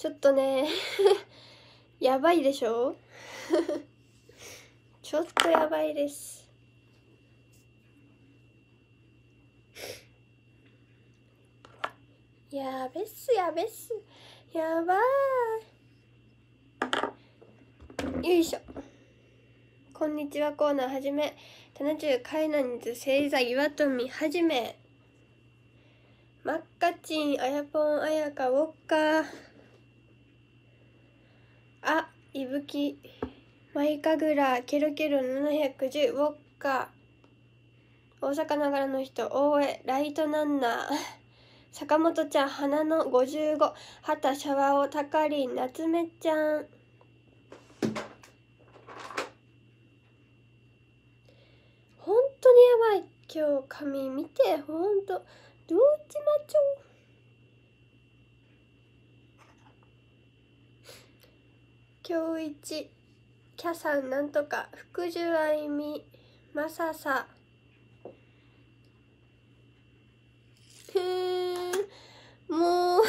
ちょっとね やばいでしょ ちょっとやばいですやべっすやべっすやばいよいしょこんにちはコーナーはじめ70海南図星座岩富はじめマッカチンあやぽんあやかウォッカー。あいぶきマイカグラケルケル710ウォッカ大阪ながらの人大江ライトナンナー坂本ちゃん花の55た、シャワオたかりん夏目ちゃん本当にやばい今日髪見てほんとどうちまちょ京一キャさんなんとか福寿あいみまささへえもう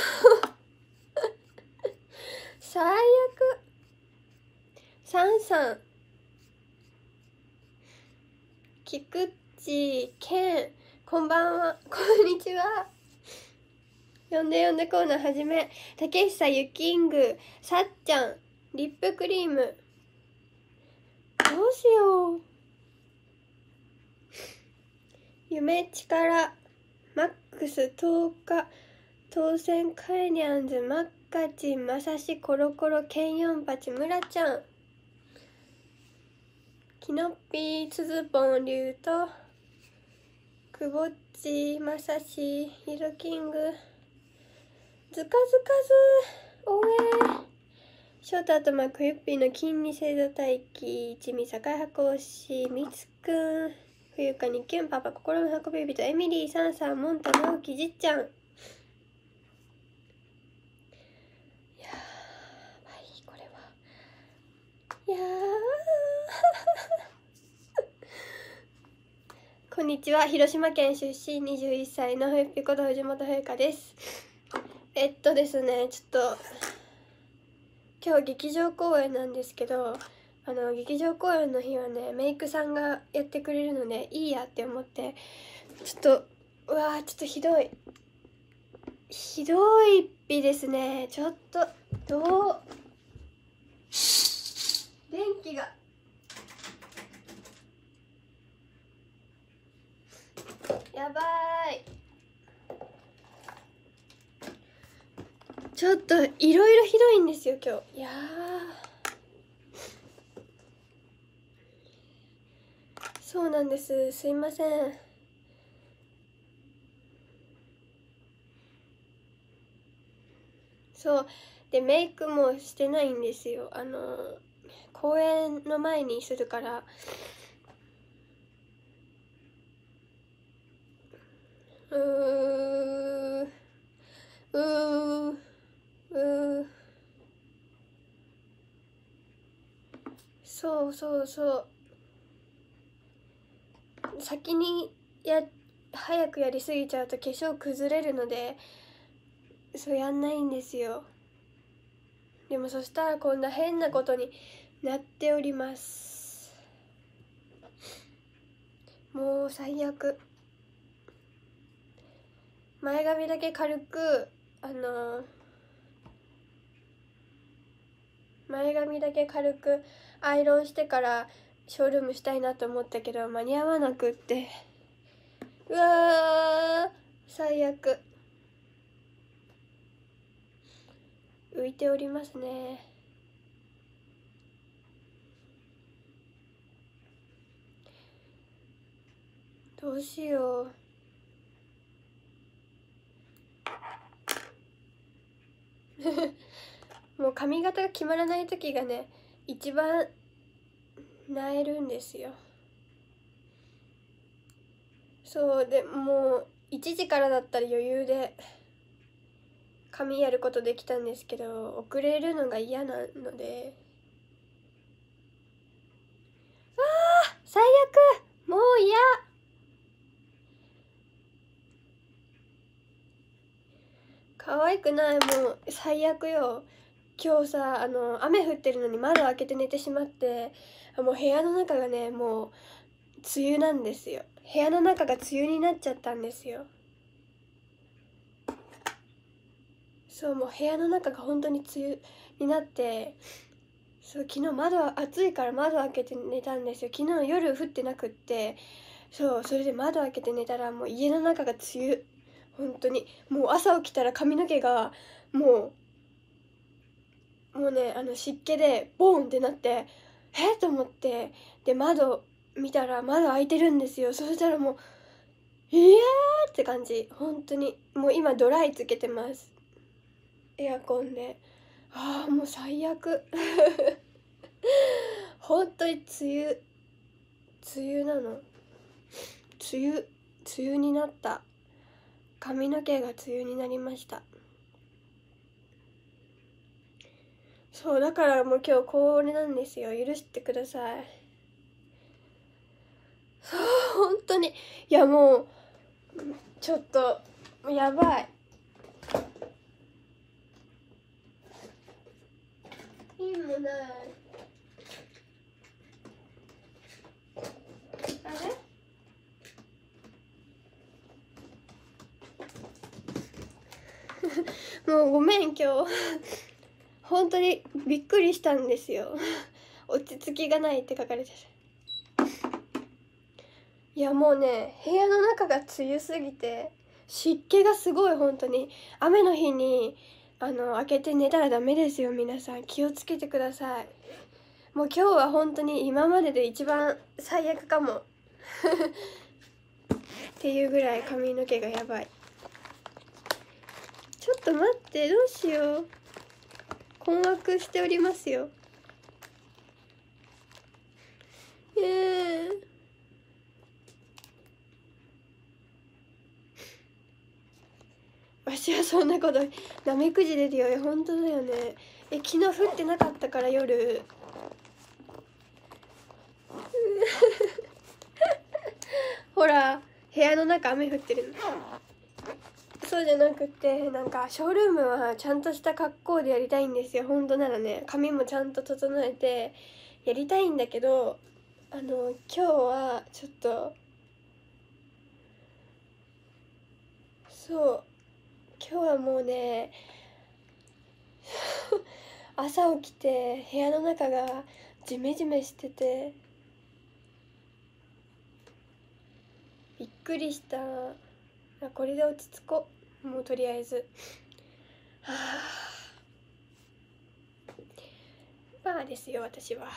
最悪さんさん菊けんこんばんはこんにちは呼んで呼んでコーナーはじめ竹久ゆきんぐさっちゃんリップクリームどうしよう夢力マックス10日当選カイニャンズマッカチンマサシコロコロケンヨンパチムラちゃんキノピーツズポンリュウとくぼっちマサシヒロキングズカズカズショートあとまあクユッピーの金に星座待機一味堺箱推しみつくん冬香にキュンパパ心の運び人エミリーサンサンモンタ直樹じっちゃんいやばいこれはいやこんにちは広島県出身21歳のふゆっぴこと藤本冬香ですえっとですねちょっと今日劇場公演なんですけどあの劇場公演の日はねメイクさんがやってくれるのでいいやって思ってちょっとうわーちょっとひどいひどい日ですねちょっとどう電気が。やばいちょっといろいろひですよ今日いやそうなんですすいませんそうでメイクもしてないんですよあの公演の前にするからうーうーうーそうそうそう先にや早くやりすぎちゃうと化粧崩れるのでそうやんないんですよでもそしたらこんな変なことになっておりますもう最悪前髪だけ軽くあのー前髪だけ軽くアイロンしてからショールームしたいなと思ったけど間に合わなくってうわ最悪浮いておりますねどうしよう もう髪型が決まらない時がね一番なえるんですよそうでもう1時からだったら余裕で髪やることできたんですけど遅れるのが嫌なのでわあ最悪もう嫌可愛くないもう最悪よ今日さあの雨降ってるのに窓開けて寝てしまってもう部屋の中がねもう梅雨なんですよ部屋の中が梅雨になっちゃったんですよそうもう部屋の中が本当に梅雨になってそう昨日窓暑いから窓開けて寝たんですよ昨日夜降ってなくってそうそれで窓開けて寝たらもう家の中が梅雨本当にもう朝起きたら髪の毛がもうもうねあの湿気でボーンってなってえっと思ってで窓見たら窓開いてるんですよそしたらもういやーって感じ本当にもう今ドライつけてますエアコンでああもう最悪 本当に梅雨梅雨なの梅雨梅雨になった髪の毛が梅雨になりましたそうだからもう今日これなんですよ許してくださいそう本当にいやもうちょっとやばいいいもないあれ もうごめん今日本当にびっくりしたんですよ 落ち着きがないって書かれてるいやもうね部屋の中が梅雨すぎて湿気がすごい本当に雨の日にあの開けて寝たらダメですよ皆さん気をつけてくださいもう今日は本当に今までで一番最悪かも っていうぐらい髪の毛がやばいちょっと待ってどうしよう困惑しておりますよえー、わしはそんなことなめくじ出るよ本当だよねえ昨日降ってなかったから夜 ほら部屋の中雨降ってるのそうじゃなくてなんかショールームはちゃんとした格好でやりたいんですよ本当ならね髪もちゃんと整えてやりたいんだけどあの今日はちょっとそう今日はもうね 朝起きて部屋の中がジメジメしててびっくりしたあこれで落ち着こうもうとりあえずは あバーですよ私は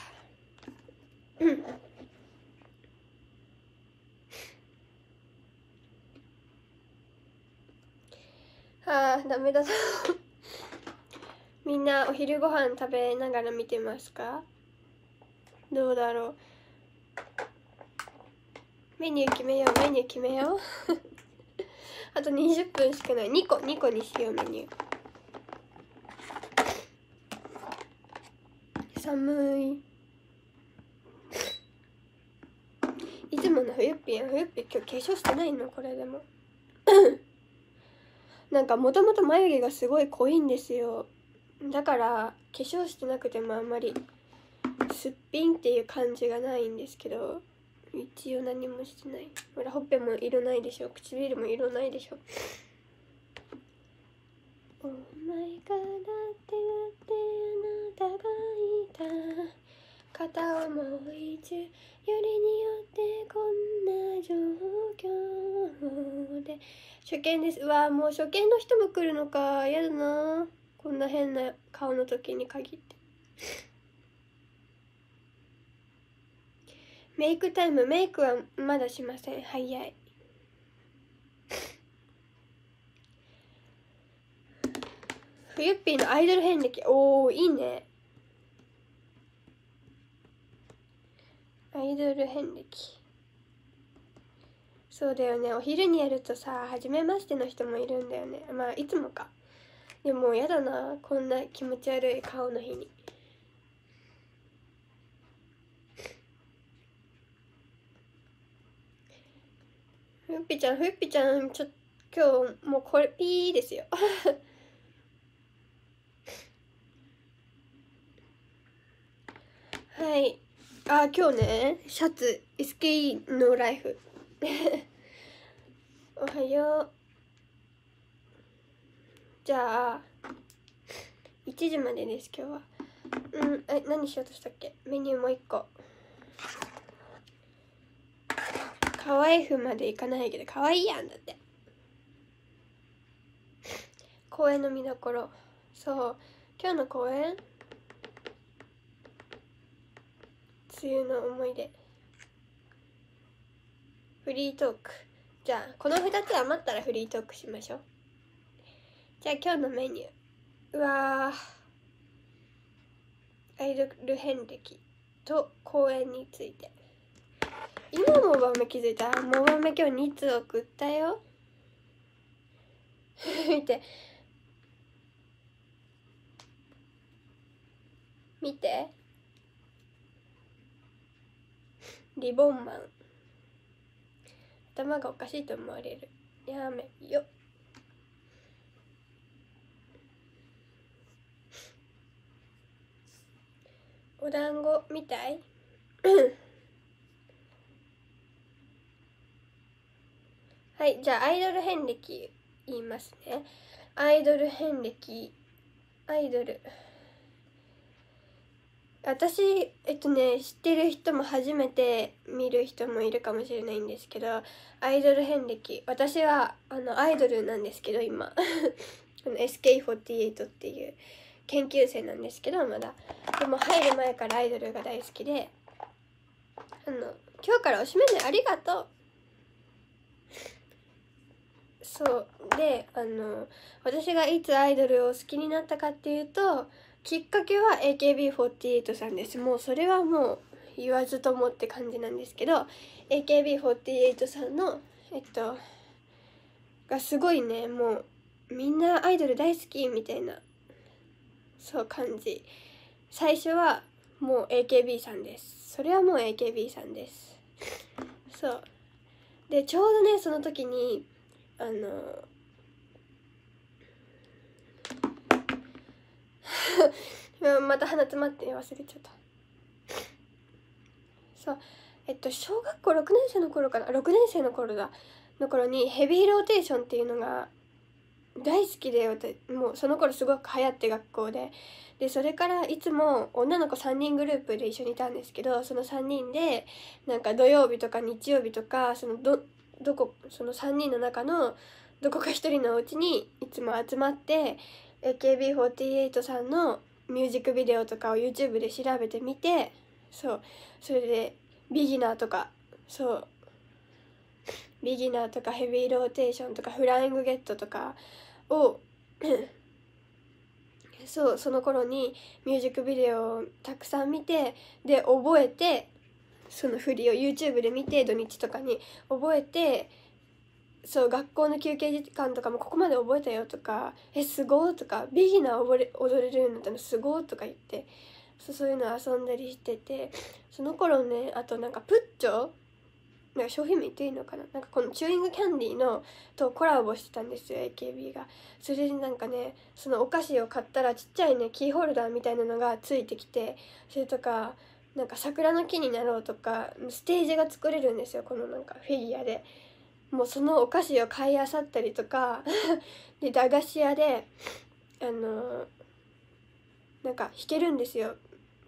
あーダメだぞ みんなお昼ご飯食べながら見てますかどうだろうメニュー決めようメニュー決めようあと20分しかない2個2個にしようメニュー寒いいつもの冬っぴん冬っぴん今日化粧してないのこれでも なんかもともと眉毛がすごい濃いんですよだから化粧してなくてもあんまりすっぴんっていう感じがないんですけど一応何もしてないほらほっぺも色ないでしょ唇も色ないでしょお前から手がってあなたがいた片思い中よりによってこんな状況で初見ですわもう初見の人も来るのかやだなこんな変な顔の時に限って。メイクタイムメイクはまだしません早い冬ゆっぴーのアイドル遍歴おおいいねアイドル遍歴そうだよねお昼にやるとさ初めましての人もいるんだよねまあいつもかでもやだなこんな気持ち悪い顔の日にふっぴちゃん、ふっぴちゃん、ちょ、今日、もうこれ、ピーですよ。はい。あ、今日ね、シャツ、SKE のライフ。おはよう。じゃあ、1時までです、今日は。うん、え、何しようとしたっけメニューもう一個。可愛いふまでいかないけど可愛いやんだって公園の見どころそう今日の公園梅雨の思い出フリートークじゃあこの2つ余ったらフリートークしましょうじゃあ今日のメニューうわアイドル遍歴と公園について今もばめ気づいたもばめ今日2通送ったよ 見て見てリボンマン頭がおかしいと思われるやめよお団子みたい はいじゃあアイドル遍歴言いますねアイドル遍歴アイドル私えっとね知ってる人も初めて見る人もいるかもしれないんですけどアイドル遍歴私はあのアイドルなんですけど今こ の SK48 っていう研究生なんですけどまだでも入る前からアイドルが大好きであの今日からおしめでありがとうそうであの私がいつアイドルを好きになったかっていうときっかけは AKB48 さんですもうそれはもう言わずともって感じなんですけど AKB48 さんのえっとがすごいねもうみんなアイドル大好きみたいなそう感じ最初はもう AKB さんですそれはもう AKB さんですそうでちょうどねその時にあの また鼻詰まって忘れちゃったそうえっと小学校6年生の頃かな6年生の頃だの頃にヘビーローテーションっていうのが大好きでもうその頃すごく流行って学校ででそれからいつも女の子3人グループで一緒にいたんですけどその3人でなんか土曜日とか日曜日とかそのどどこその3人の中のどこか1人のおちにいつも集まって AKB48 さんのミュージックビデオとかを YouTube で調べてみてそうそれでビギナーとかそうビギナーとかヘビーローテーションとかフライングゲットとかを そうその頃にミュージックビデオをたくさん見てで覚えてその振りを YouTube で見て土日とかに覚えてそう学校の休憩時間とかもここまで覚えたよとか「えすごい」とか「ビギナー踊れ踊れるようになったのすごい」とか言ってそうそういうの遊んだりしててその頃ねあとなんかプッチョなんか商品名言っていいのかななんかこのチューイングキャンディーのとコラボしてたんですよ AKB がそれでなんかねそのお菓子を買ったらちっちゃいねキーホルダーみたいなのがついてきてそれとかなんか桜の木になろうとかステージが作れるんですよこのなんかフィギュアでもうそのお菓子を買いあさったりとか で駄菓子屋であのー、なんか弾けるんですよ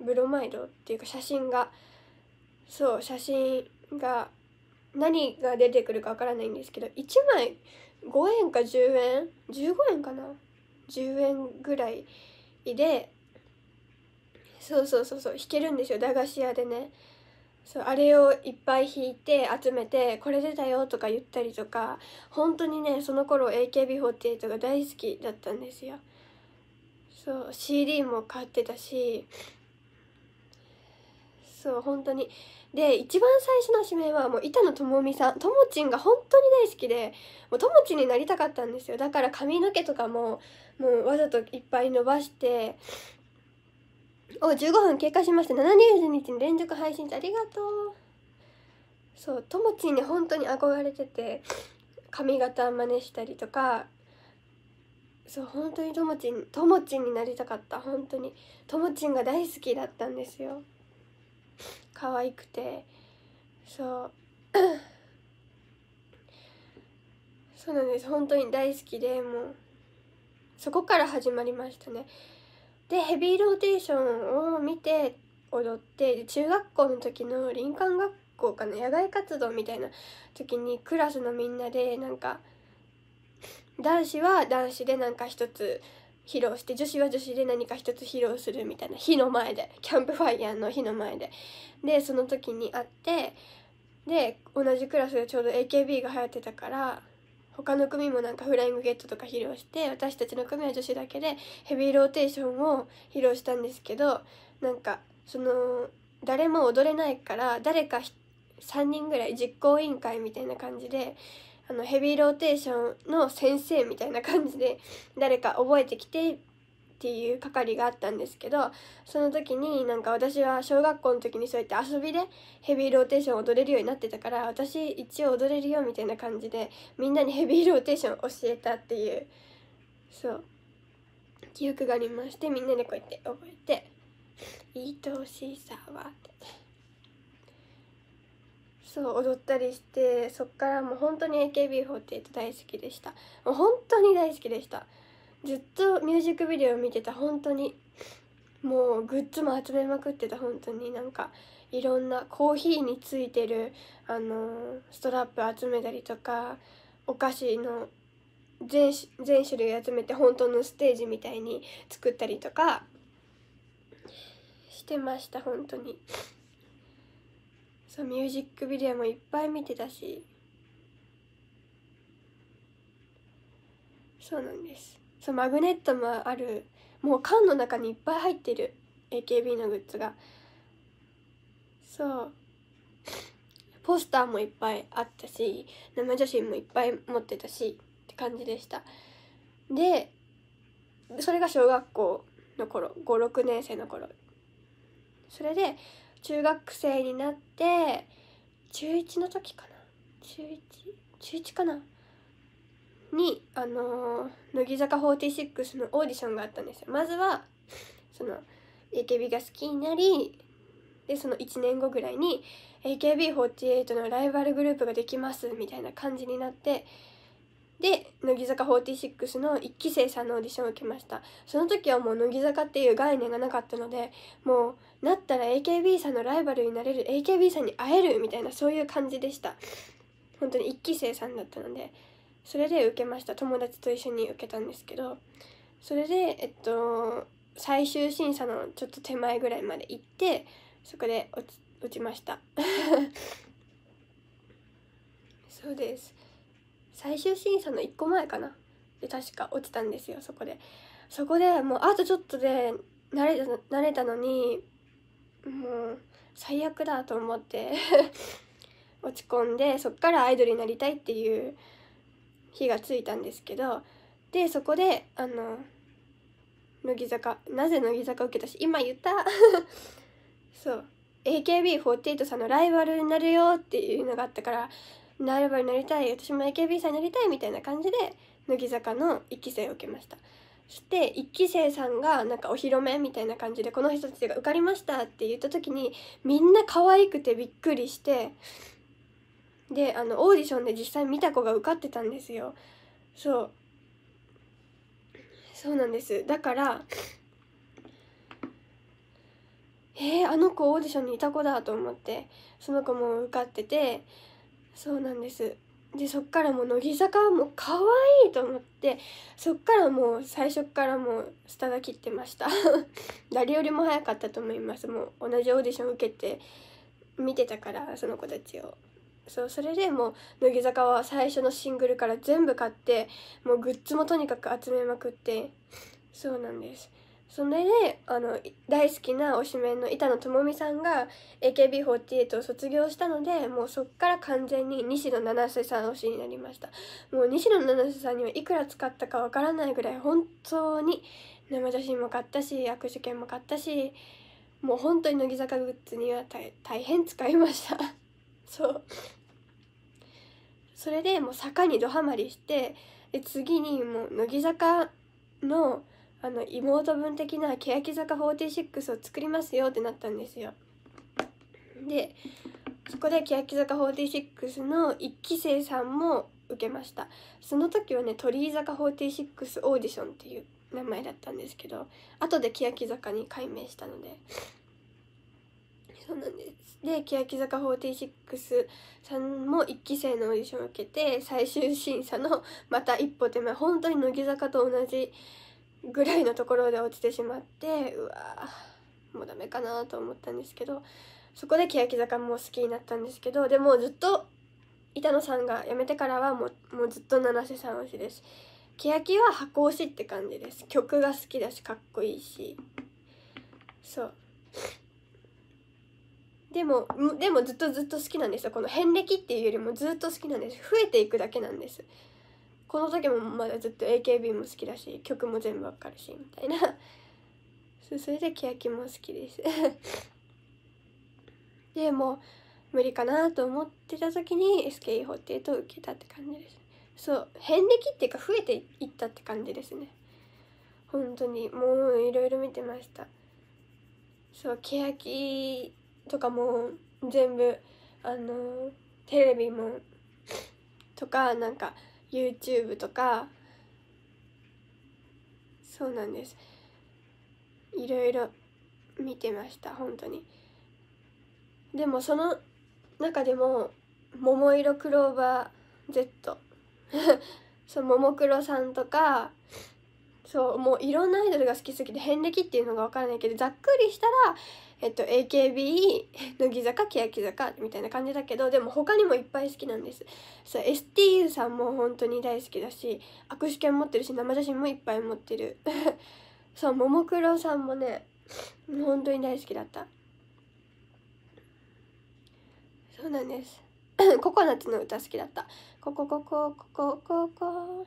ブロマイドっていうか写真がそう写真が何が出てくるかわからないんですけど1枚5円か10円15円かな10円ぐらいでそうそうそうそう弾けるんですよ駄菓子屋でねそうあれをいっぱい弾いて集めて「これ出たよ」とか言ったりとか本当にねその頃 AKB48 が大好きだったんですよそう CD も買ってたしそう本当にで一番最初の指名はもう板野友美さんともちんが本当に大好きでもうともちんになりたかったんですよだから髪の毛とかももうわざといっぱい伸ばしてお15分経過しました72日に連続配信ありがとうそうともちんに本当に憧れてて髪型真似したりとかそう本当にともちんともちんになりたかった本当にともちんが大好きだったんですよ可愛くてそう そうなんです本当に大好きでもうそこから始まりましたねでヘビーローテーションを見て踊って中学校の時の林間学校かな野外活動みたいな時にクラスのみんなでなんか男子は男子でなんか一つ披露して女子は女子で何か一つ披露するみたいな火の前でキャンプファイヤーの火の前ででその時に会ってで同じクラスでちょうど AKB が流行ってたから他の組もなんかフライングゲットとか披露して私たちの組は女子だけでヘビーローテーションを披露したんですけどなんかその誰も踊れないから誰か3人ぐらい実行委員会みたいな感じであのヘビーローテーションの先生みたいな感じで誰か覚えてきてっていう係があったんですけどその時になんか私は小学校の時にそうやって遊びでヘビーローテーション踊れるようになってたから私一応踊れるよみたいな感じでみんなにヘビーローテーション教えたっていうそう記憶がありましてみんなでこうやって覚えて「いとしさは」ってそう踊ったりしてそっからもう本当に AKB48 大好きでしたもう本当に大好きでしたずっとミュージックビデオ見てた本当にもうグッズも集めまくってた本当になんかいろんなコーヒーについてるあのストラップ集めたりとかお菓子の全全種類集めて本当のステージみたいに作ったりとかしてました本当にそうミュージックビデオもいっぱい見てたしそうなんですそうマグネットもあるもう缶の中にいっぱい入ってる AKB のグッズがそうポスターもいっぱいあったし生写真もいっぱい持ってたしって感じでしたでそれが小学校の頃56年生の頃それで中学生になって中1の時かな中 1? 中1かなに、あのー、乃木坂46のオーディションがあったんですよまずはその AKB が好きになりでその1年後ぐらいに AKB48 のライバルグループができますみたいな感じになってで乃木坂46の1期生さんのオーディションを受けましたその時はもう乃木坂っていう概念がなかったのでもうなったら AKB さんのライバルになれる AKB さんに会えるみたいなそういう感じでした本当に1期生さんだったのでそれで受けました友達と一緒に受けたんですけどそれでえっと最終審査のちょっと手前ぐらいまで行ってそこで落ち落ちました そうです最終審査の1個前かなで確か落ちたんですよそこでそこでもうあとちょっとで慣れた慣れたのにもう最悪だと思って 落ち込んでそっからアイドルになりたいっていう火がついたんですけどでそこであの乃木坂なぜ乃木坂受けたし今言った そう AKB48 さんのライバルになるよっていうのがあったからライバルになりたい私も AKB さんになりたいみたいな感じで乃木坂の1期生を受けましたそして1期生さんがなんかお披露目みたいな感じでこの人たちが受かりましたって言った時にみんな可愛くてびっくりしてであのオーディションで実際見た子が受かってたんですよそうそうなんですだからえー、あの子オーディションにいた子だと思ってその子も受かっててそうなんですでそっからもう乃木坂はもう可愛いと思ってそっからもう最初からもうスタダ切ってました 誰よりも早かったと思いますもう同じオーディション受けて見てたからその子たちをそうそれでもう乃木坂は最初のシングルから全部買ってもうグッズもとにかく集めまくってそうなんですそれであの大好きな推しメンの板野友美さんが AKB48 を卒業したのでもうそっから完全に西野七瀬さん推しになりましたもう西野七瀬さんにはいくら使ったかわからないぐらい本当に生写真も買ったし握手券も買ったしもう本当に乃木坂グッズには大変使いました そうそれでもう坂にどハマりしてで次にもう乃木坂のあの妹分的な欅坂46を作りますよってなったんですよ。でそこで欅坂46の1期生さんも受けましたその時はね鳥居坂46オーディションっていう名前だったんですけど後で欅坂に改名したのでそうなんですで欅坂46さんも1期生のオーディションを受けて最終審査のまた一歩手前本当に乃木坂と同じぐらいのところで落ちてしまってうわもうダメかなと思ったんですけどそこで欅坂も好きになったんですけどでもずっと板野さんが辞めてからはもうもうずっと七瀬さん推しです欅は箱推しって感じです曲が好きだしかっこいいしそうでもでもずっとずっと好きなんですよこの遍歴っていうよりもずっと好きなんです増えていくだけなんですこの時もまだずっと AKB も好きだし曲も全部わかるしみたいな それで欅も好きです でも無理かなと思ってた時に SKE48 と受けたって感じですそう遍歴っていうか増えていったって感じですね本当にもういろいろ見てましたそう欅とかも全部あのテレビもとかなんか YouTube とかそうなんですいろいろ見てました本当にでもその中でも「桃色クローバー Z」そうももクロさんとかそうもういろんなアイドルが好きすぎて遍歴っていうのが分からないけどざっくりしたらえっと、AKB 乃木坂欅坂みたいな感じだけどでも他にもいっぱい好きなんですそう STU さんも本当に大好きだし握手券持ってるし生写真もいっぱい持ってる そうももクロさんもね本当に大好きだったそうなんです ココナッツの歌好きだった「ココココココココ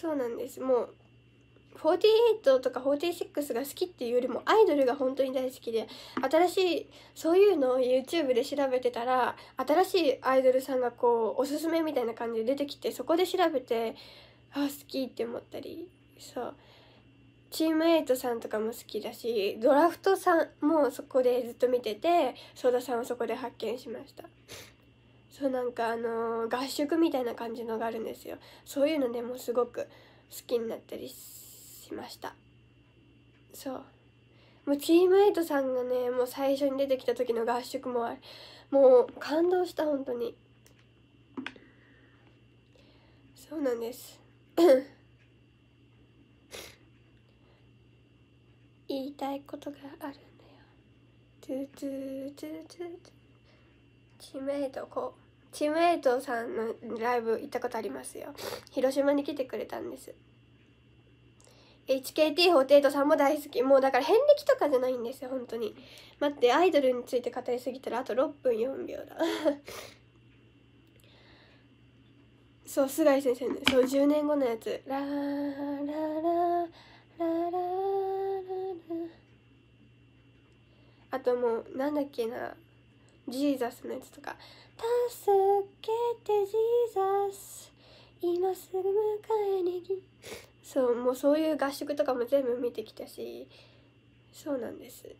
そうなんですもう48とか46が好きっていうよりもアイドルが本当に大好きで新しいそういうのを YouTube で調べてたら新しいアイドルさんがこうおすすめみたいな感じで出てきてそこで調べてあ好きって思ったりそうチームエイトさんとかも好きだしドラフトさんもそこでずっと見ててソーダさんをそこで発見しました。そうなんかあのー、合宿みたいな感じのがあるんですよそういうのでもすごく好きになったりしましたそうもうチームエイトさんがねもう最初に出てきた時の合宿もあもう感動した本当にそうなんです 言いたいことがあるんだよトゥトゥトゥトゥチームエイトこうチームエイトさんのライブ行ったことありますよ広島に来てくれたんです HKT48 さんも大好きもうだから遍歴とかじゃないんですよ本当に待ってアイドルについて語りすぎたらあと6分4秒だ そう菅井先生ねそう10年後のやつ「ラーラーラーラーラーあともうなんだっけなジーザスのやつとか助けてジーザス今すぐ迎えに来そうもうそういう合宿とかも全部見てきたしそうなんです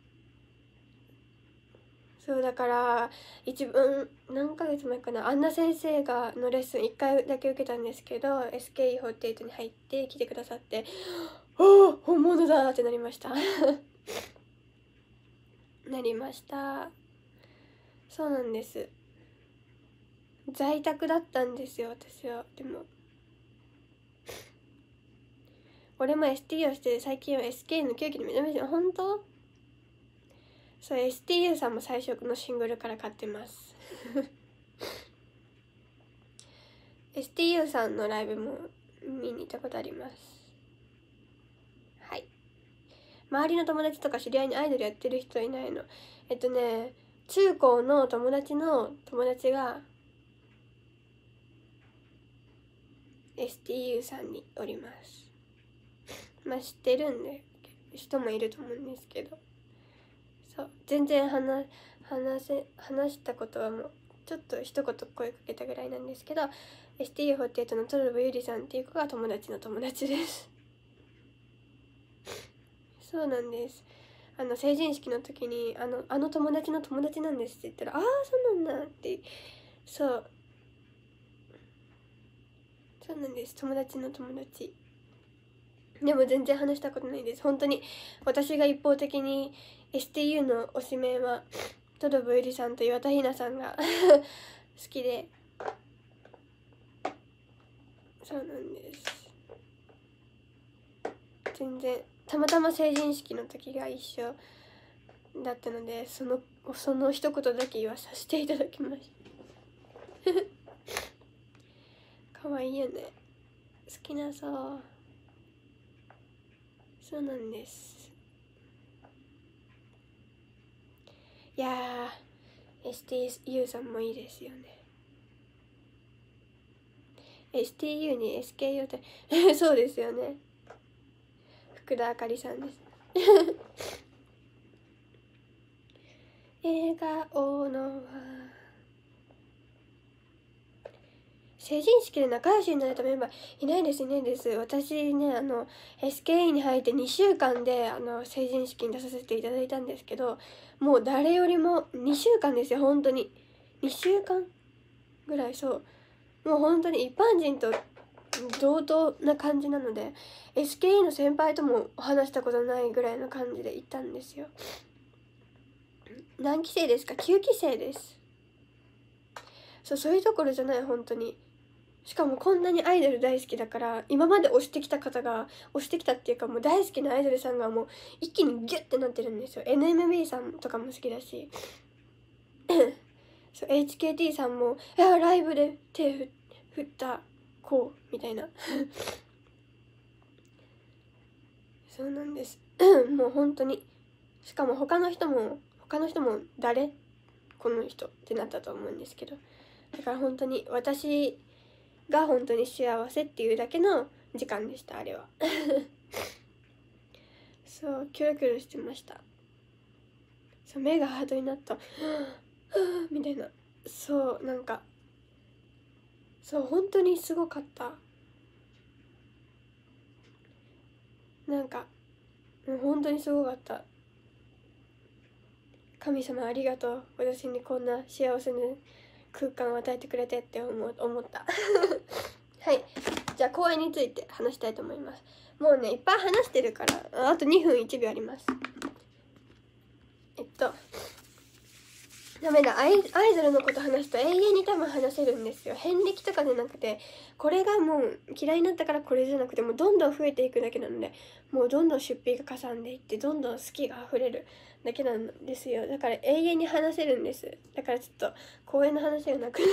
そうだから一番何ヶ月前かなあんな先生がのレッスン1回だけ受けたんですけど SKE48 に入って来てくださって「あお本物だ!」ってなりました なりましたそうなんです在宅だったんですよ私はでも俺も STU をして最近は SK の9のに目覚めて本当そう STU さんも最初のシングルから買ってます STU さんのライブも見に行ったことありますはい周りの友達とか知り合いにアイドルやってる人いないのえっとね中高の友達の友達が STU さんにおりますまあ知ってるんで人もいると思うんですけどそう全然話話せ話したことはもうちょっと一言声かけたぐらいなんですけど STU48 のトルブゆりさんっていう子が友達の友達ですそうなんですあの成人式の時にあの「あの友達の友達なんです」って言ったら「ああそうなんだ」ってそうそうなんです友達の友達でも全然話したことないです本当に私が一方的に STU の推し名はトドブゆリさんと岩田ひなさんが 好きでそうなんです全然たまたま成人式の時が一緒だったのでそのその一言だけ言わさせていただきました可愛いよね好きなそうそうなんですいや STU さんもいいですよね STU に SKU って そうですよね福田あかりさんです 笑顔の成人式で仲良しになれたメンバーいないですいないです私ねあの SKE に入って2週間であの成人式に出させていただいたんですけどもう誰よりも2週間ですよ本当に2週間ぐらいそうもう本当に一般人と同等な感じなので SKE の先輩とも話したことないぐらいの感じで行ったんですよ何期生ですか9期生ですそうそういうところじゃない本当にしかもこんなにアイドル大好きだから今まで推してきた方が推してきたっていうかもう大好きなアイドルさんがもう一気にギュッてなってるんですよ NMB さんとかも好きだし そう HKT さんも「いやライブで手振った子」みたいな そうなんです もう本当にしかも他の人も他の人も誰この人ってなったと思うんですけどだから本当に私が本当に幸せっていうだけの時間でしたあれは そうキョロキョロしてましたそう目がハードになった みたいなそうなんかそう本当にすごかったなんかもう本当にすごかった神様ありがとう私にこんな幸せな、空間を与えてくれてって思った はいじゃあ公演について話したいと思いますもうねいっぱい話してるからあと2分1秒ありますえっとダメだアイドルのこと話すと永遠に多分話せるんですよ遍歴とかじゃなくてこれがもう嫌いになったからこれじゃなくてもうどんどん増えていくだけなのでもうどんどん出費がかさんでいってどんどん好きが溢れるだけなんですよだから永遠に話せるんですだからちょっと公園の話がなくなって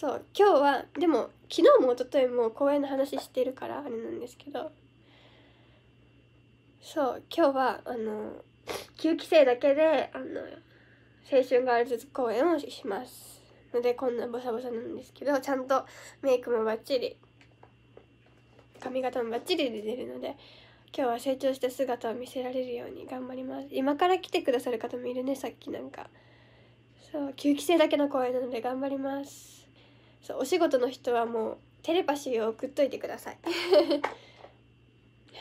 そう今日はでも昨日も一昨日も公園の話してるからあれなんですけどそう今日はあの9期生だけであの青春ガールズ公演をしますのでこんなボサボサなんですけどちゃんとメイクもバッチリ髪型もバッチリ出てるので今日は成長した姿を見せられるように頑張ります今から来てくださる方もいるねさっきなんかそう9期生だけの公演なので頑張りますそうお仕事の人はもうテレパシーを送っといてください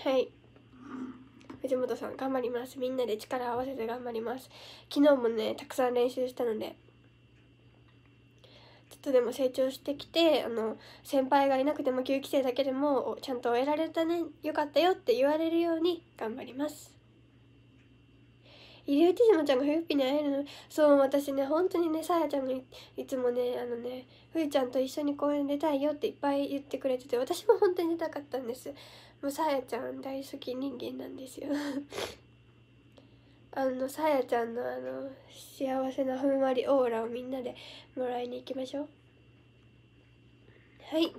はい藤本さん頑張りますみんなで力を合わせて頑張ります昨日もねたくさん練習したのでちょっとでも成長してきてあの先輩がいなくても9期生だけでもちゃんと終えられたねよかったよって言われるように頑張ります入千島ちゃんが冬っぴに会えるのそう私ね本当にねさやちゃんがいつもねあのね冬ちゃんと一緒に公園出たいよっていっぱい言ってくれてて私も本当に出たかったんですもうさやちゃん大好き人間なんですよ あのさやちゃんのあの幸せなふんわりオーラをみんなでもらいに行きましょうはい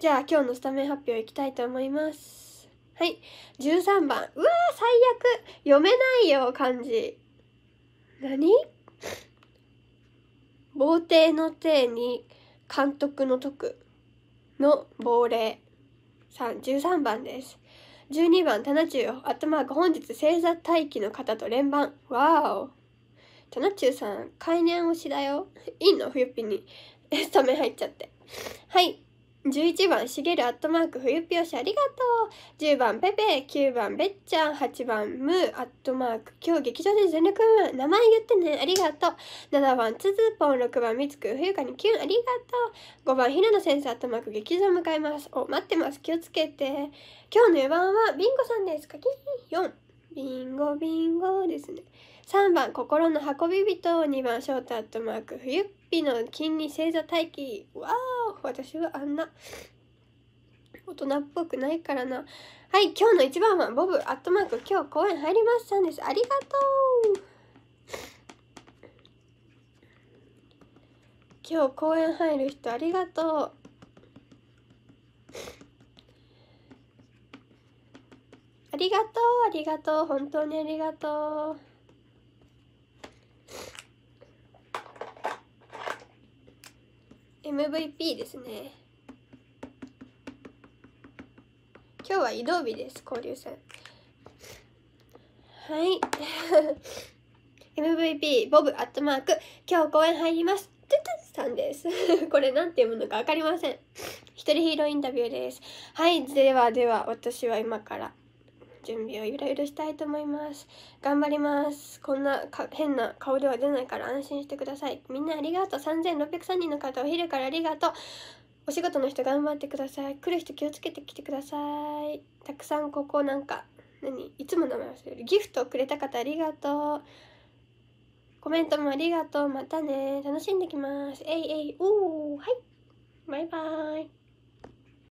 じゃあ今日のスタメン発表いきたいと思いますはい13番うわー最悪読めないよ漢字何暴帝 の帝に監督の徳の亡霊13番です。12番、タナチュウ、アットマーク、本日、星座待機の方と連番。わお。タナチュウさん、海年推しだよ。いいのふゆっぴに。スタメン入っちゃって。はい。11番しげるアットマーク冬ぴよしありがとう10番ペペ9番べっちゃん8番ムーアットマーク今日劇場で全力名前言ってねありがとう7番つずぽん6番みつく冬かにきゅんありがとう5番ひなの先生アットマーク劇場迎えますお待ってます気をつけて今日の4番はビンゴさんですかき4ビンゴビンゴですね3番心の運び人2番ショートアットマーク冬の金に星座待機わあ私はあんな大人っぽくないからなはい今日の一番はボブアットマーク今日公演入りましたんですありがとう今日公演入る人ありがとうありがとうありがとう本当にありがとう MVP ですね今日は移動日です交流戦はい MVP ボブアットマーク今日公演入りますトゥトゥさんです これ何て読むのか分かりません一人ヒーローインタビューですはいではでは私は今から準備をゆらゆらしたいと思います頑張りますこんな変な顔では出ないから安心してくださいみんなありがとう3603人の方お昼からありがとうお仕事の人頑張ってください来る人気をつけて来てくださいたくさんここなんか何いつも名前忘れるギフトをくれた方ありがとうコメントもありがとうまたね楽しんできますえいえいおーはいバイバーイ